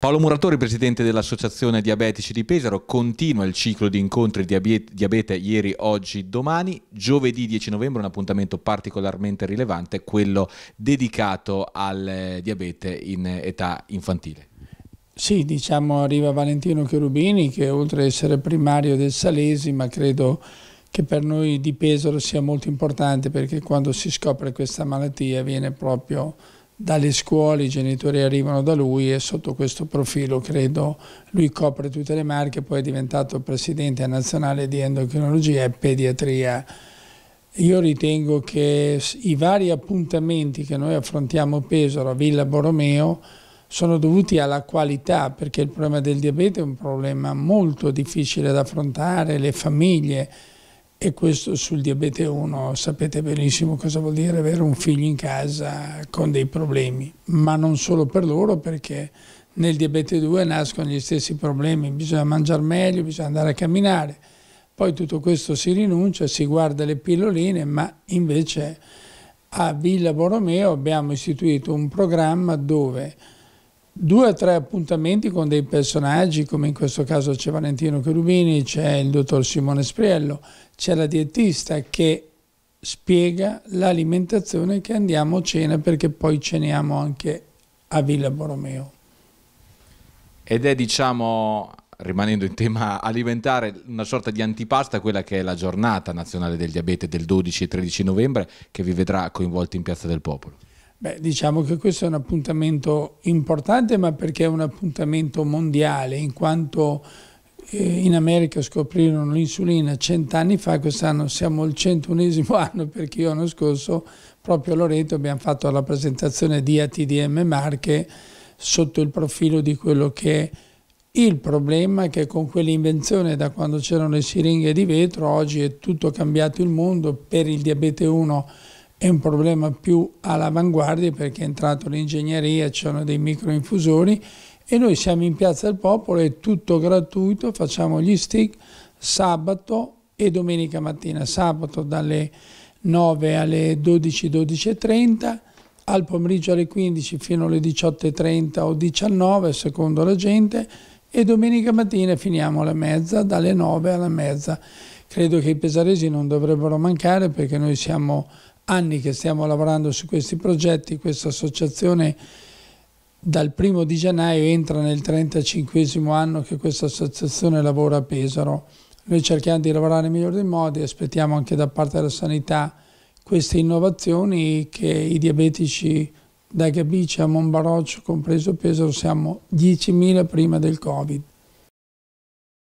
Paolo Muratori, presidente dell'Associazione Diabetici di Pesaro, continua il ciclo di incontri diabete, diabete ieri, oggi, domani. Giovedì 10 novembre un appuntamento particolarmente rilevante, quello dedicato al eh, diabete in eh, età infantile. Sì, diciamo arriva Valentino Cherubini che oltre ad essere primario del Salesi, ma credo che per noi di Pesaro sia molto importante perché quando si scopre questa malattia viene proprio dalle scuole i genitori arrivano da lui e sotto questo profilo credo lui copre tutte le marche, poi è diventato presidente nazionale di endocrinologia e pediatria. Io ritengo che i vari appuntamenti che noi affrontiamo a Pesaro, a Villa Borromeo, sono dovuti alla qualità, perché il problema del diabete è un problema molto difficile da affrontare, le famiglie, e questo sul diabete 1 sapete benissimo cosa vuol dire avere un figlio in casa con dei problemi, ma non solo per loro perché nel diabete 2 nascono gli stessi problemi, bisogna mangiare meglio, bisogna andare a camminare, poi tutto questo si rinuncia, si guarda le pilloline, ma invece a Villa Borromeo abbiamo istituito un programma dove due o tre appuntamenti con dei personaggi, come in questo caso c'è Valentino Cherubini, c'è il dottor Simone Spriello, c'è la dietista che spiega l'alimentazione che andiamo a cena perché poi ceniamo anche a Villa Borromeo. Ed è diciamo rimanendo in tema alimentare, una sorta di antipasta a quella che è la giornata nazionale del diabete del 12 e 13 novembre che vi vedrà coinvolti in Piazza del Popolo. Beh, diciamo che questo è un appuntamento importante, ma perché è un appuntamento mondiale, in quanto eh, in America scoprirono l'insulina cent'anni fa, quest'anno siamo al centunesimo anno perché io l'anno scorso proprio a Loreto abbiamo fatto la presentazione di ATDM Marche sotto il profilo di quello che è il problema che con quell'invenzione da quando c'erano le siringhe di vetro oggi è tutto cambiato il mondo per il diabete 1 è un problema più all'avanguardia perché è entrato l'ingegneria, c'erano dei microinfusori e noi siamo in Piazza del Popolo, è tutto gratuito, facciamo gli stick sabato e domenica mattina, sabato dalle 9 alle 12, 12.30, al pomeriggio alle 15 fino alle 18.30 o 19 secondo la gente e domenica mattina finiamo alla mezza, dalle 9 alla mezza. Credo che i pesaresi non dovrebbero mancare perché noi siamo anni che stiamo lavorando su questi progetti, questa associazione dal primo di gennaio entra nel 35 anno che questa associazione lavora a Pesaro. Noi cerchiamo di lavorare nel migliore dei modi, aspettiamo anche da parte della sanità queste innovazioni che i diabetici da Gabice a Monbaroccio, compreso Pesaro, siamo 10.000 prima del Covid.